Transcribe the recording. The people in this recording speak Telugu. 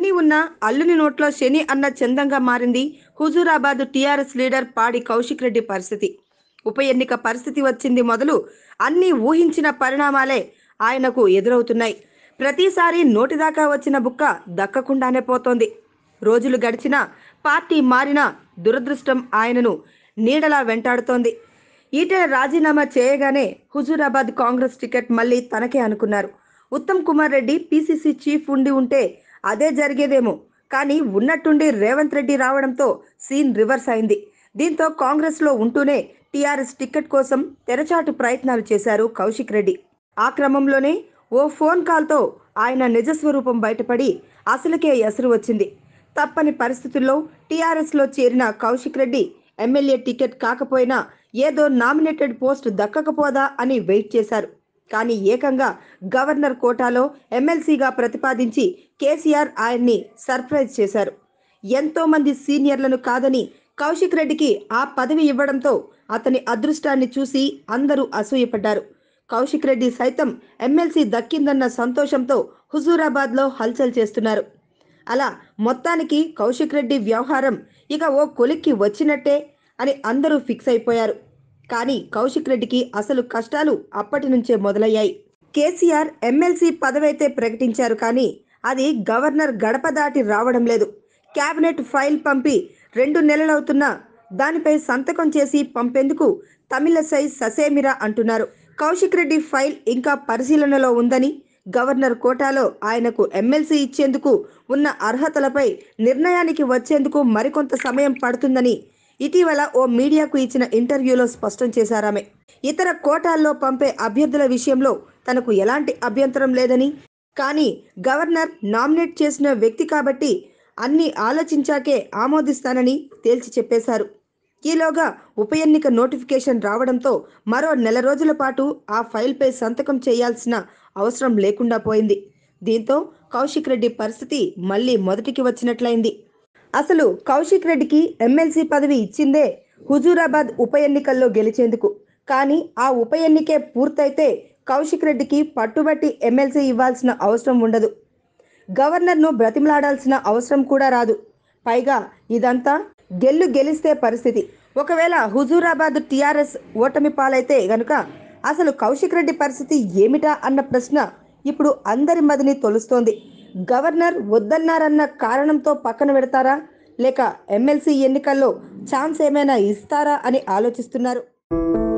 అన్నీ ఉన్న అల్లుని నోట్లో శని అన్న చందంగా మారింది హుజూరాబాద్ టీఆర్ఎస్ లీడర్ పాడి కౌశిక్ రెడ్డి పరిస్థితి ఉప ఎన్నిక పరిస్థితి వచ్చింది మొదలు అన్ని ఊహించిన పరిణామాలే ఆయనకు ఎదురవుతున్నాయి ప్రతిసారి నోటిదాకా వచ్చిన బుక్క దక్కకుండానే పోతోంది రోజులు గడిచినా పార్టీ మారినా దురదృష్టం ఆయనను నీడలా వెంటాడుతోంది ఈటెల రాజీనామా చేయగానే హుజూరాబాద్ కాంగ్రెస్ టికెట్ మళ్ళీ తనకే అనుకున్నారు ఉత్తమ్ కుమార్ రెడ్డి పీసీసీ చీఫ్ ఉండి ఉంటే అదే జరిగేదేమో కానీ ఉన్నట్టుండి రేవంత్ రెడ్డి రావడంతో సీన్ రివర్స్ అయింది దీంతో కాంగ్రెస్లో ఉంటూనే టీఆర్ఎస్ టికెట్ కోసం తెరచాటు ప్రయత్నాలు చేశారు కౌశిక్ రెడ్డి ఆ క్రమంలోనే ఓ ఫోన్ కాల్తో ఆయన నిజస్వరూపం బయటపడి అసలుకే ఎసరు వచ్చింది తప్పని పరిస్థితుల్లో టీఆర్ఎస్లో చేరిన కౌశిక్ రెడ్డి ఎమ్మెల్యే టికెట్ కాకపోయినా ఏదో నామినేటెడ్ పోస్ట్ దక్కకపోదా అని వెయిట్ చేశారు కానీ ఏకంగా గవర్నర్ కోటాలో ఎమ్మెల్సీగా ప్రతిపాదించి కేసీఆర్ ఆయన్ని సర్ప్రైజ్ చేశారు ఎంతోమంది సీనియర్లను కాదని కౌశిక్ రెడ్డికి ఆ పదవి ఇవ్వడంతో అతని అదృష్టాన్ని చూసి అందరూ అసూయపడ్డారు కౌశిక్ రెడ్డి సైతం ఎమ్మెల్సీ దక్కిందన్న సంతోషంతో హుజూరాబాద్లో హల్చల్ చేస్తున్నారు అలా మొత్తానికి కౌశిక్ రెడ్డి వ్యవహారం ఇక ఓ కొలిక్కి వచ్చినట్టే అని అందరూ ఫిక్స్ అయిపోయారు కానీ కౌశిక్ రెడ్డికి అసలు కష్టాలు అప్పటి నుంచే మొదలయ్యాయి కేసీఆర్ ఎమ్మెల్సీ పదవైతే ప్రకటించారు కానీ అది గవర్నర్ గడప దాటి రావడం లేదు కేబినెట్ ఫైల్ పంపి రెండు నెలలవుతున్నా దానిపై సంతకం చేసి పంపేందుకు తమిళసై ససేమిరా అంటున్నారు కౌశిక్ రెడ్డి ఫైల్ ఇంకా పరిశీలనలో ఉందని గవర్నర్ కోటాలో ఆయనకు ఎమ్మెల్సీ ఇచ్చేందుకు ఉన్న అర్హతలపై నిర్ణయానికి వచ్చేందుకు మరికొంత సమయం పడుతుందని ఇటీవల ఓ మీడియాకు ఇచ్చిన ఇంటర్వ్యూలో స్పష్టం చేశారామె ఇతర కోటాల్లో పంపే అభ్యర్థుల విషయంలో తనకు ఎలాంటి అభ్యంతరం లేదని కానీ గవర్నర్ నామినేట్ చేసిన వ్యక్తి కాబట్టి అన్ని ఆలోచించాకే ఆమోదిస్తానని తేల్చి చెప్పేశారు ఈలోగా ఉప ఎన్నిక నోటిఫికేషన్ రావడంతో మరో నెల రోజుల పాటు ఆ ఫైల్పై సంతకం చేయాల్సిన అవసరం లేకుండా పోయింది దీంతో కౌశిక్ రెడ్డి పరిస్థితి మళ్లీ మొదటికి వచ్చినట్లయింది అసలు కౌశిక్ రెడ్డికి ఎమ్మెల్సీ పదవి ఇచ్చిందే హుజూరాబాద్ ఉప ఎన్నికల్లో గెలిచేందుకు కానీ ఆ ఉప ఎన్నికే పూర్తయితే కౌశిక్ రెడ్డికి పట్టుబట్టి ఎమ్మెల్సీ ఇవ్వాల్సిన అవసరం ఉండదు గవర్నర్ను బ్రతిమలాడాల్సిన అవసరం కూడా రాదు పైగా ఇదంతా గెల్లు గెలిస్తే పరిస్థితి ఒకవేళ హుజూరాబాద్ టీఆర్ఎస్ ఓటమి పాలైతే గనుక అసలు కౌశిక్ రెడ్డి పరిస్థితి ఏమిటా అన్న ప్రశ్న ఇప్పుడు అందరి మదిని తొలుస్తోంది గవర్నర్ వద్దన్నారన్న కారణంతో పక్కన పెడతారా లేక ఎమ్మెల్సీ ఎన్నికల్లో ఛాన్స్ ఏమైనా ఇస్తారా అని ఆలోచిస్తున్నారు